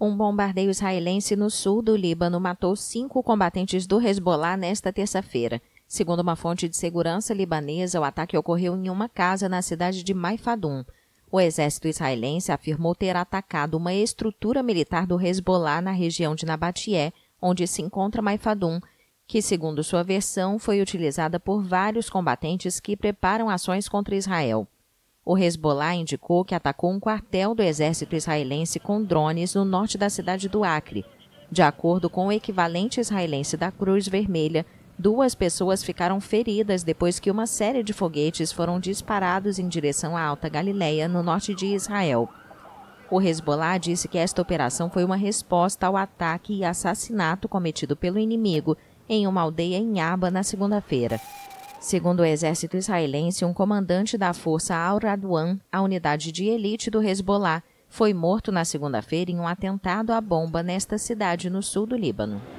Um bombardeio israelense no sul do Líbano matou cinco combatentes do Hezbollah nesta terça-feira. Segundo uma fonte de segurança libanesa, o ataque ocorreu em uma casa na cidade de Maifadum. O exército israelense afirmou ter atacado uma estrutura militar do Hezbollah na região de Nabatieh, onde se encontra Maifadum, que, segundo sua versão, foi utilizada por vários combatentes que preparam ações contra Israel. O Hezbollah indicou que atacou um quartel do exército israelense com drones no norte da cidade do Acre. De acordo com o equivalente israelense da Cruz Vermelha, duas pessoas ficaram feridas depois que uma série de foguetes foram disparados em direção à Alta Galileia, no norte de Israel. O Hezbollah disse que esta operação foi uma resposta ao ataque e assassinato cometido pelo inimigo em uma aldeia em Aba na segunda-feira. Segundo o exército israelense, um comandante da força Al-Radwan, a unidade de elite do Hezbollah, foi morto na segunda-feira em um atentado à bomba nesta cidade no sul do Líbano.